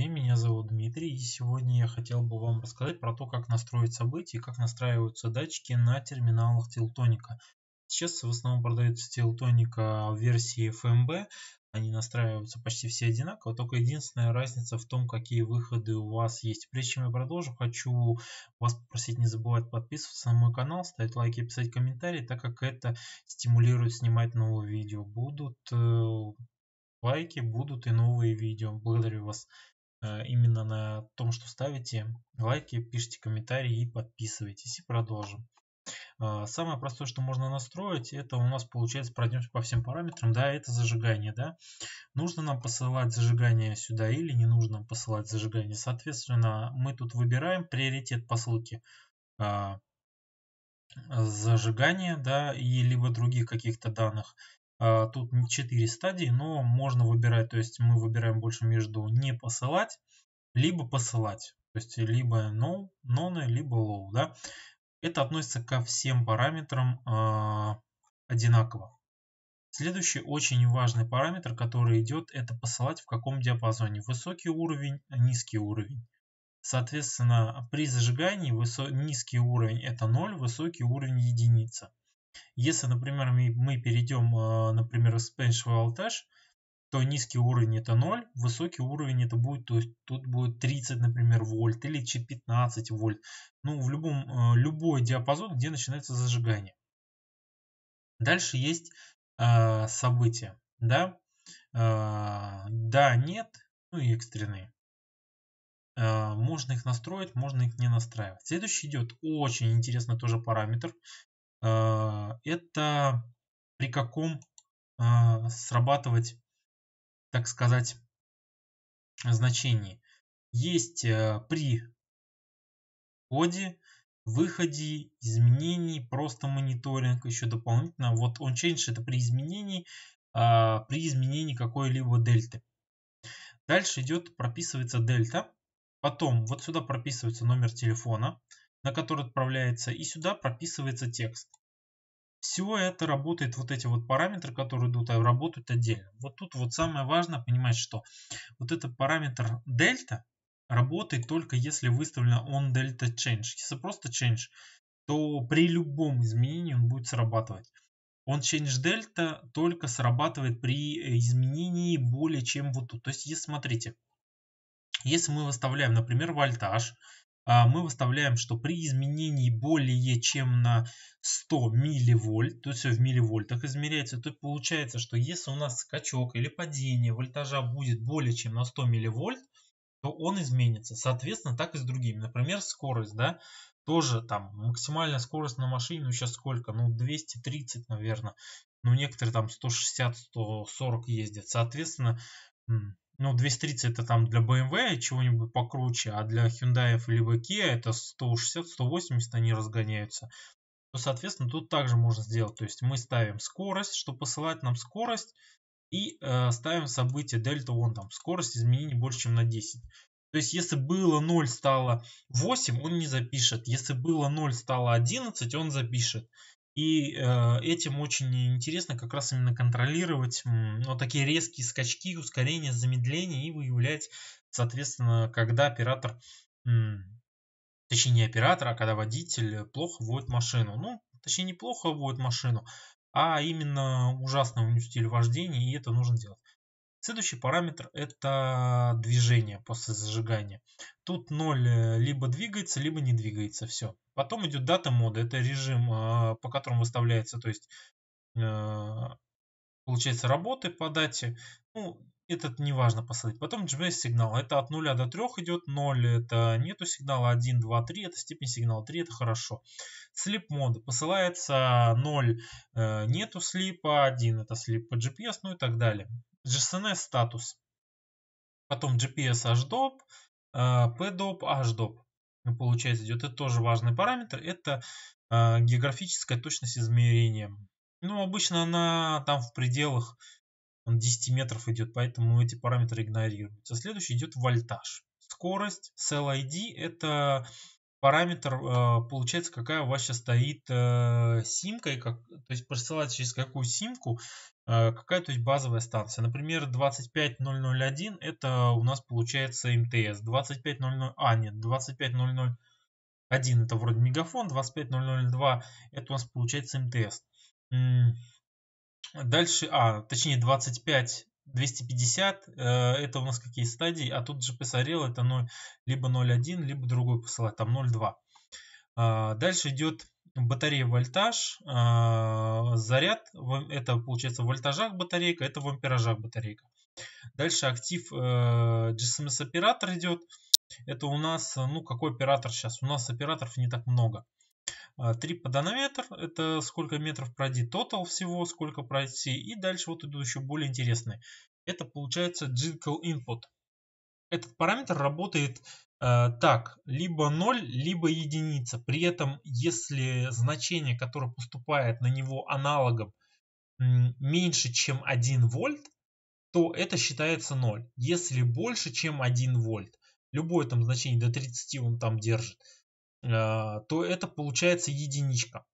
друзья, меня зовут Дмитрий, и сегодня я хотел бы вам рассказать про то, как настроить события и как настраиваются датчики на терминалах Телтоника. Сейчас в основном продается Телтоника в версии FMB, они настраиваются почти все одинаково, только единственная разница в том, какие выходы у вас есть. Прежде чем я продолжу, хочу вас попросить не забывать подписываться на мой канал, ставить лайки и писать комментарии, так как это стимулирует снимать новые видео. Будут э, лайки, будут и новые видео. Благодарю вас. Э, именно на том, что ставите лайки, пишите комментарии и подписывайтесь. И продолжим. А, самое простое, что можно настроить, это у нас получается, пройдемся по всем параметрам, да, это зажигание, да. Нужно нам посылать зажигание сюда или не нужно нам посылать зажигание. Соответственно, мы тут выбираем приоритет посылки а, зажигания, да, и либо других каких-то данных. А, тут не 4 стадии, но можно выбирать. То есть мы выбираем больше между не посылать, либо посылать. То есть либо no, none, либо low. Да? Это относится ко всем параметрам а, одинаково. Следующий очень важный параметр, который идет, это посылать в каком диапазоне. Высокий уровень, низкий уровень. Соответственно, при зажигании высо... низкий уровень это 0, высокий уровень единица. Если, например, мы перейдем, а, например, с Bench в то низкий уровень это 0, высокий уровень это будет, то есть тут будет 30, например, вольт или 15 вольт. Ну, в любом, а, любой диапазон, где начинается зажигание. Дальше есть а, события, да, да, нет, ну и экстренные. можно их настроить, можно их не настраивать. Следующий идет очень интересный тоже параметр. А, это при каком а, срабатывать, так сказать, значении. Есть э, при входе, выходе, изменений, просто мониторинг еще дополнительно. Вот он change это при изменении, а, при изменении какой-либо дельты. Дальше идет, прописывается дельта. Потом вот сюда прописывается номер телефона на который отправляется, и сюда прописывается текст. Все это работает, вот эти вот параметры, которые идут, а работают отдельно. Вот тут вот самое важное понимать, что вот этот параметр дельта работает только если выставлено on delta change. Если просто change, то при любом изменении он будет срабатывать. Он change delta только срабатывает при э, изменении более чем вот тут. То есть, если смотрите, если мы выставляем, например, вольтаж, а мы выставляем, что при изменении более чем на 100 милливольт, то есть все в милливольтах измеряется, то получается, что если у нас скачок или падение вольтажа будет более чем на 100 милливольт, то он изменится. Соответственно, так и с другими. Например, скорость, да, тоже там максимальная скорость на машине, ну сейчас сколько, ну 230, наверное, ну некоторые там 160-140 ездят. Соответственно, ну, 230 это там для BMW чего-нибудь покруче, а для Hyundai либо Kia это 160-180 они разгоняются. То, соответственно, тут также можно сделать. То есть мы ставим скорость, что посылать нам скорость, и э, ставим событие дельта он там. Скорость изменений больше, чем на 10. То есть, если было 0, стало 8, он не запишет. Если было 0, стало 11, он запишет. И э, этим очень интересно как раз именно контролировать м, вот такие резкие скачки, ускорения, замедления и выявлять, соответственно, когда оператор, м, точнее не оператор, а когда водитель плохо водит машину. Ну, точнее не плохо водит машину, а именно ужасный у него стиль вождения, и это нужно делать. Следующий параметр это движение после зажигания. Тут 0 э, либо двигается, либо не двигается. Все. Потом идет дата мода. Это режим, а, по которому выставляется, то есть а, получается работы по дате. Ну, этот не важно поставить. Потом GPS сигнал. Это от 0 до 3 идет. 0 это нету сигнала. 1, 2, 3 это степень сигнала. 3 это хорошо. Слип моды. Посылается 0 э, нету слипа. 1 это слип по GPS. Ну и так далее. JSON статус, потом GPS HDOP, э, PDOP, HDOP. Ну, получается идет. Это тоже важный параметр. Это э, географическая точность измерения. Ну, обычно она там в пределах 10 метров идет, поэтому эти параметры игнорируются. Следующий идет вольтаж. Скорость, cell ID – это параметр, э, получается, какая у вас сейчас стоит симка, и как, то есть присылать через какую симку Э, какая то есть базовая станция? Например, 25001 это у нас получается МТС. 25000, а нет, 25001 это вроде мегафон, 25002 это у нас получается МТС. Дальше, а, точнее 25 250 э, это у нас какие стадии, а тут же посмотрел, это 0, либо 0.1, либо другой посылать, там 0.2. А, дальше идет батарея вольтаж, а, заряд, это получается в вольтажах батарейка, это в амперажах батарейка. Дальше актив э, GSMS оператор идет. Это у нас, ну какой оператор сейчас? У нас операторов не так много. А, три подонометр, это сколько метров пройти, тотал всего, сколько пройти. И дальше вот идут еще более интересные. Это получается Jingle Input. Этот параметр работает Э, так, либо 0, либо единица. При этом, если значение, которое поступает на него аналогом, меньше, чем 1 вольт, то это считается 0. Если больше, чем 1 вольт, любое там значение до 30 он там держит, э, то это получается единичка.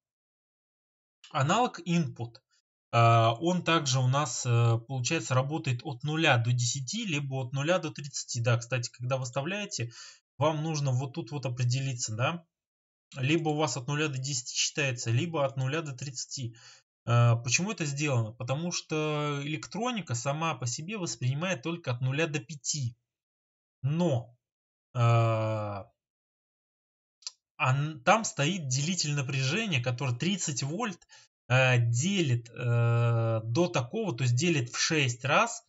Аналог input. А, он также у нас, э, получается, работает от 0 до 10, либо от 0 до 30. Да, кстати, когда выставляете, вам нужно вот тут вот определиться, да. Либо у вас от 0 до 10 считается, либо от 0 до 30. А, почему это сделано? Потому что электроника сама по себе воспринимает только от 0 до 5. Но а, там стоит делитель напряжения, который 30 вольт Э, делит э, до такого, то есть делит в 6 раз,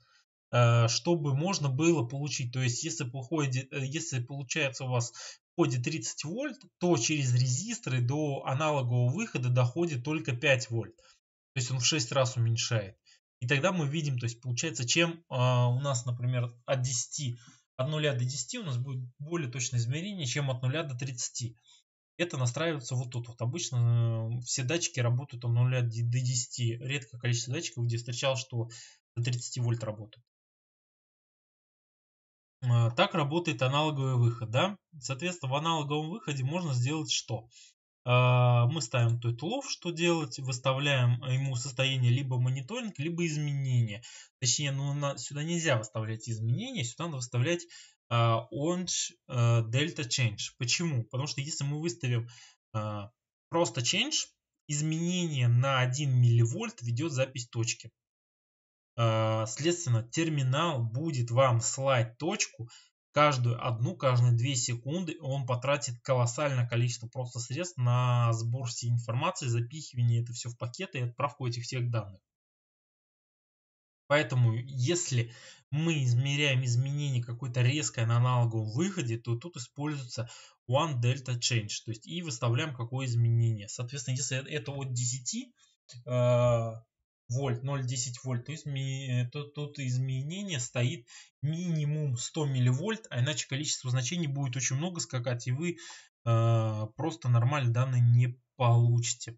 э, чтобы можно было получить. То есть, если, походит, если получается у вас в 30 вольт, то через резисторы до аналогового выхода доходит только 5 вольт. То есть он в 6 раз уменьшает. И тогда мы видим, то есть получается, чем у нас, например, от 10, от 0 до 10 у нас будет более точное измерение, чем от 0 до 30 это настраивается вот тут. Вот обычно э, все датчики работают от 0 до 10. Редко количество датчиков, где встречал, что до 30 вольт работают. Э, так работает аналоговый выход. Да? Соответственно, в аналоговом выходе можно сделать что? А, мы ставим то лов, что делать, выставляем ему состояние либо мониторинг, либо изменения. Точнее, ну, сюда нельзя выставлять изменения, сюда надо выставлять он дельта а, change. Почему? Потому что если мы выставим а, просто change, изменение на 1 милливольт ведет запись точки. А, следственно, терминал будет вам слать точку каждую одну, каждые две секунды. Он потратит колоссальное количество просто средств на сбор всей информации, запихивание это все в пакеты и отправку этих всех данных. Поэтому, если мы измеряем изменение какой то резкое на аналоговом выходе, то тут используется one delta change, то есть и выставляем какое изменение. Соответственно, если э, это от 10 э, вольт, 0,10 вольт, то, изме, э, то тут изменение стоит минимум 100 милливольт, а иначе количество значений будет очень много скакать, и вы э, просто нормально данные не получите.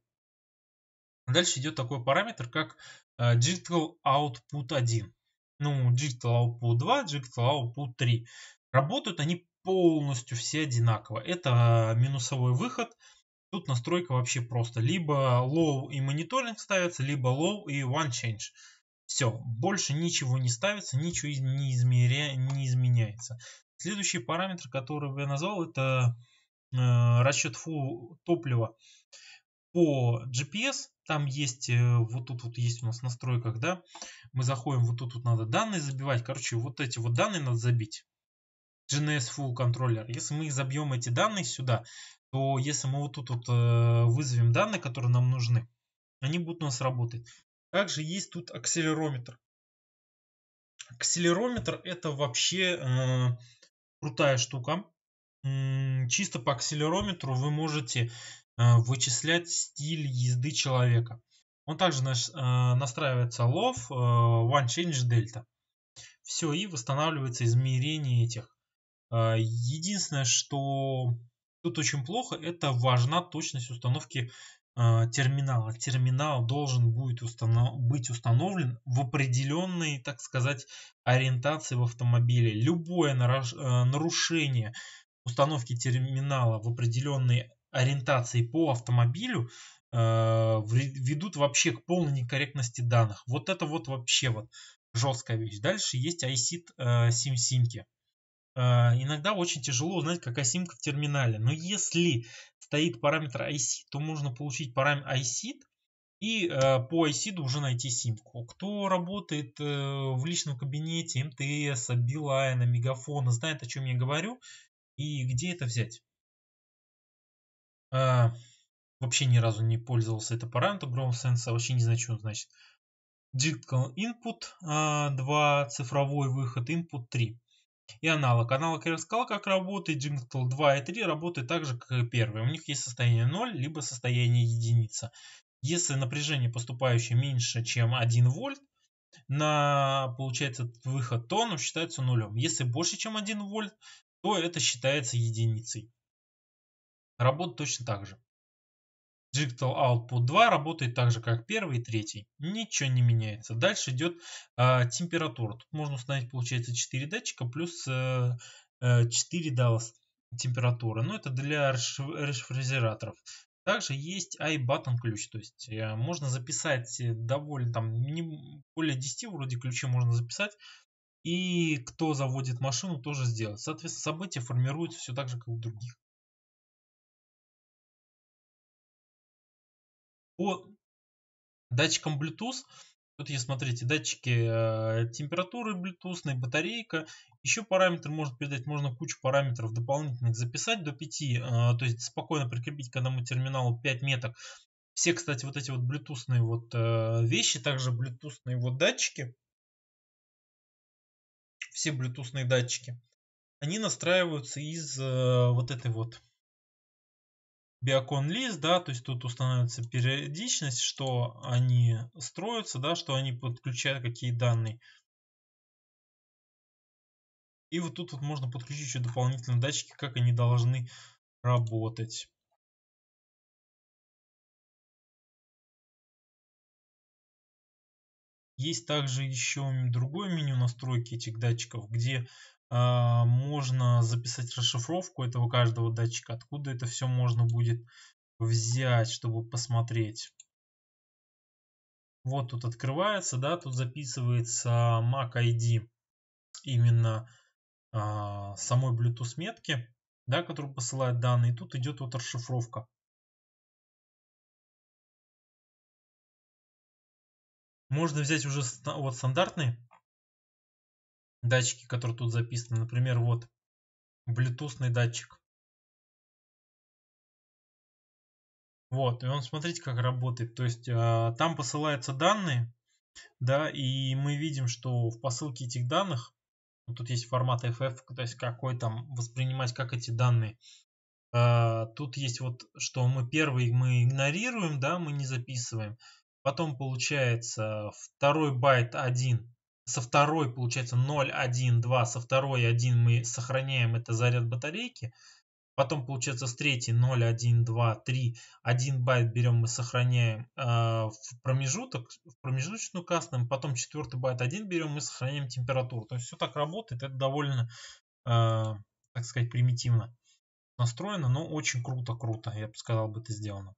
Дальше идет такой параметр, как Э, Digital Output 1. Ну, Digital Output 2, Digital Output 3. Работают они полностью все одинаково. Это э, минусовой выход. Тут настройка вообще просто. Либо low и мониторинг ставится, либо low и one change. Все, больше ничего не ставится, ничего не, измеря... не изменяется. Следующий параметр, который я назвал, это э, расчет фу топлива по GPS, там есть, э, вот тут вот есть у нас настройках, да, мы заходим, вот тут вот надо данные забивать, короче, вот эти вот данные надо забить. GNS Full Controller. Если мы забьем эти данные сюда, то если мы вот тут вот э, вызовем данные, которые нам нужны, они будут у нас работать. Также есть тут акселерометр. Акселерометр это вообще э, крутая штука. Чисто по акселерометру вы можете Э, вычислять стиль езды человека. Он также э, настраивается лов, э, one change delta. Все, и восстанавливается измерение этих. Единственное, что тут очень плохо, это важна точность установки терминала. Терминал должен будет установ... быть установлен в определенной, так сказать, ориентации в автомобиле. Любое нарушение установки терминала в определенной ориентации по автомобилю э, ведут вообще к полной некорректности данных. Вот это вот вообще вот жесткая вещь. Дальше есть ISIT э, сим-симки. Э, иногда очень тяжело узнать, какая симка в терминале. Но если стоит параметр ISIT, то можно получить параметр ISIT, и э, по ISID уже найти симку. Кто работает э, в личном кабинете МТС, Билайна, Мегафона, знает, о чем я говорю и где это взять. А, вообще ни разу не пользовался это параметр GrowSense, а вообще не знаю, что он значит. Digital input а, 2, цифровой выход, input 3. И аналог. Аналог я рассказал, как работает. Digital 2 и 3 работает так же, как и первый. У них есть состояние 0, либо состояние единица. Если напряжение поступающее меньше, чем 1 вольт, на, получается, выход, то он считается нулем. Если больше, чем 1 вольт, то это считается единицей работает точно так же. Digital Output 2 работает так же, как первый и третий. Ничего не меняется. Дальше идет э, температура. Тут можно установить, получается, 4 датчика плюс э, 4 э, DALS температуры. Но ну, это для рефризераторов. Также есть i-button ключ, то есть э, можно записать э, довольно там не более 10 вроде ключей можно записать. И кто заводит машину, тоже сделать. Соответственно, события формируются все так же, как у других. По датчикам Bluetooth, тут есть, смотрите, датчики э, температуры Bluetooth, батарейка, еще параметры можно передать, можно кучу параметров дополнительных записать до 5, э, то есть спокойно прикрепить к одному терминалу 5 меток. Все, кстати, вот эти вот Bluetoothные вот э, вещи, также Bluetoothные вот датчики, все Bluetoothные датчики, они настраиваются из вот этой вот биокон лист, да, то есть тут устанавливается периодичность, что они строятся, да, что они подключают какие данные. И вот тут вот можно подключить еще дополнительные датчики, как они должны работать. Есть также еще другое меню настройки этих датчиков, где а, можно записать расшифровку этого каждого датчика, откуда это все можно будет взять, чтобы посмотреть. Вот тут открывается, да, тут записывается MAC ID именно а, самой Bluetooth метки, да, которую посылает данные. И тут идет вот расшифровка. Можно взять уже вот стандартный датчики, которые тут записаны. Например, вот блютусный датчик. Вот, и он, смотрите, как работает. То есть э, там посылаются данные, да, и мы видим, что в посылке этих данных, вот ну, тут есть формат FF, то есть какой там воспринимать, как эти данные. Э, тут есть вот, что мы первый мы игнорируем, да, мы не записываем. Потом получается второй байт 1 со второй получается 0, 1, 2, со второй 1 мы сохраняем это заряд батарейки, потом получается с третьей 0, 1, 2, 3, 1 байт берем мы сохраняем э, в промежуток, в промежуточную кастом, потом четвертый байт 1 берем мы сохраняем температуру. То есть все так работает, это довольно, э, так сказать, примитивно настроено, но очень круто-круто, я бы сказал, бы это сделано.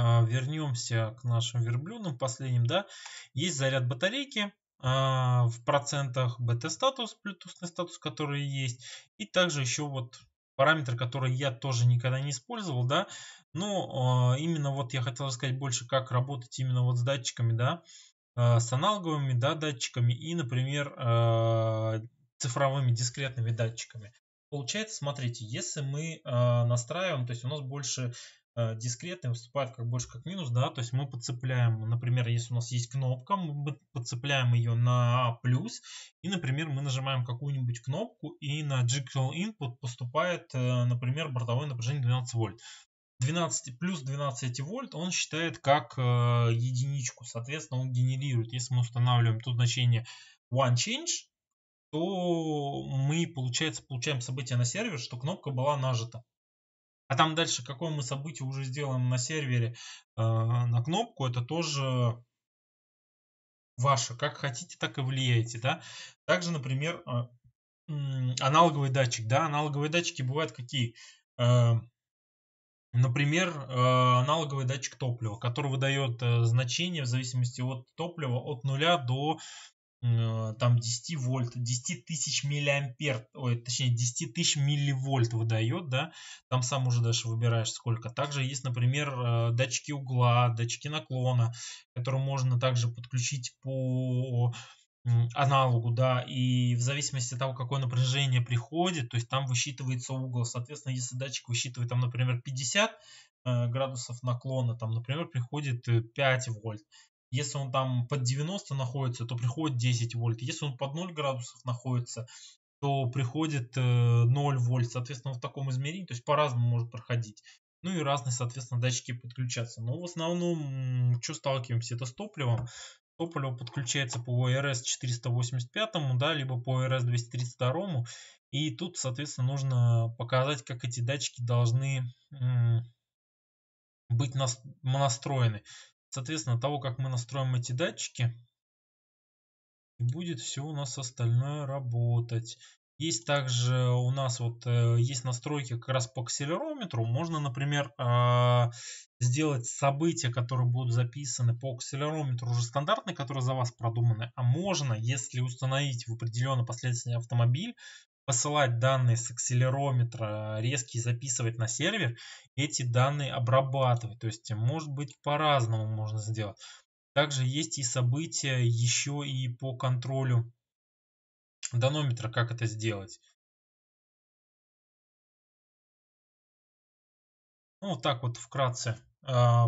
А, вернемся к нашим верблюдам, последним, да, есть заряд батарейки а, в процентах бета-статус, плюсный статус, который есть, и также еще вот параметр, который я тоже никогда не использовал, да, но а, именно вот я хотел рассказать больше, как работать именно вот с датчиками, да, с аналоговыми, да, датчиками и, например, цифровыми дискретными датчиками. Получается, смотрите, если мы э, настраиваем, то есть у нас больше Э, дискретным вступает как больше как минус, да, то есть мы подцепляем, например, если у нас есть кнопка, мы подцепляем ее на а плюс, и, например, мы нажимаем какую-нибудь кнопку, и на digital input поступает, э, например, бортовое напряжение 12 вольт. 12, плюс 12 вольт он считает как э, единичку, соответственно, он генерирует, если мы устанавливаем тут значение one change, то мы, получается, получаем событие на сервер, что кнопка была нажата. А там дальше, какое мы событие уже сделаем на сервере, э, на кнопку, это тоже ваше. Как хотите, так и влияете. Да? Также, например, э, аналоговый датчик. Да? Аналоговые датчики бывают какие? Э, например, э, аналоговый датчик топлива, который выдает э, значение в зависимости от топлива от 0 до Э, там 10 вольт, 10 тысяч миллиампер, ой, точнее 10 тысяч милливольт выдает, да, там сам уже даже выбираешь сколько. Также есть, например, э, датчики угла, датчики наклона, которые можно также подключить по аналогу, да, и в зависимости от того, какое напряжение приходит, то есть там высчитывается угол, соответственно, если датчик высчитывает там, например, 50 э, градусов наклона, там, например, приходит 5 вольт, если он там под 90 находится, то приходит 10 вольт. Если он под 0 градусов находится, то приходит 0 э, вольт. Соответственно, в таком измерении, то есть по-разному может проходить. Ну и разные, соответственно, датчики подключаться. Но в основном, что сталкиваемся, это с топливом. Топливо подключается по РС 485, да, либо по РС 232. И тут, соответственно, нужно показать, как эти датчики должны быть настроены. Соответственно, того, как мы настроим эти датчики, будет все у нас остальное работать. Есть также у нас вот э, есть настройки как раз по акселерометру. Можно, например, а, сделать события, которые будут записаны по акселерометру уже стандартные, которые за вас продуманы. А можно, если установить в определенно последовательный автомобиль, посылать данные с акселерометра, э, резкие записывать на сервер, эти данные обрабатывать. То есть, может быть, по-разному можно сделать. Также есть и события еще и по контролю донометра, как это сделать. Ну, вот так вот вкратце э,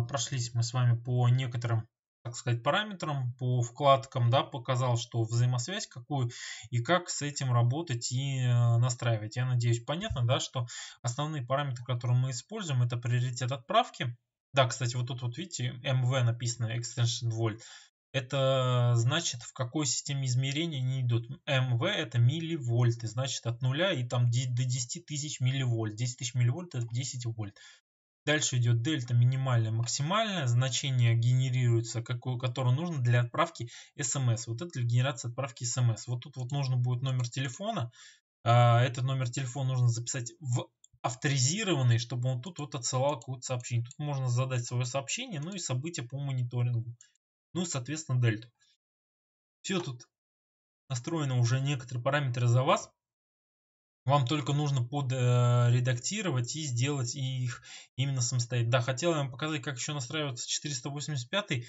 прошлись мы с вами по некоторым так сказать, параметрам, по вкладкам, да, показал, что взаимосвязь какую и как с этим работать и э, настраивать. Я надеюсь, понятно, да, что основные параметры, которые мы используем, это приоритет отправки. Да, кстати, вот тут вот видите, MV написано, Extension Volt. Это значит, в какой системе измерения они идут. МВ это милливольты, значит от нуля и там до 10 тысяч милливольт. 10 тысяч милливольт это 10 вольт. Дальше идет дельта минимальная, максимальная. Значение генерируется, какое, которое нужно для отправки смс. Вот это для генерации отправки смс. Вот тут вот нужно будет номер телефона. А, этот номер телефона нужно записать в авторизированный, чтобы он тут вот отсылал какое-то сообщение. Тут можно задать свое сообщение, ну и события по мониторингу. Ну и, соответственно, дельту. Все тут настроено уже некоторые параметры за вас. Вам только нужно подредактировать э, и сделать их именно самостоятельно. Да, хотел я вам показать, как еще настраивается 485 э,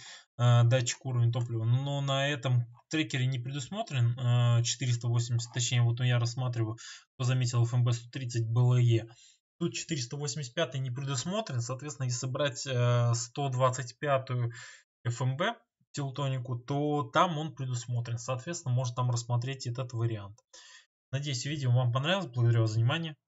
датчик уровня топлива, но на этом трекере не предусмотрен э, 480, точнее вот я рассматриваю, кто заметил FMB130 BLE. Эм Тут 485 не предусмотрен, соответственно, если брать э, 125 FMB эм телтонику, то там он предусмотрен. Соответственно, можно там рассмотреть этот вариант. Надеюсь, видео вам понравилось. Благодарю вас за внимание.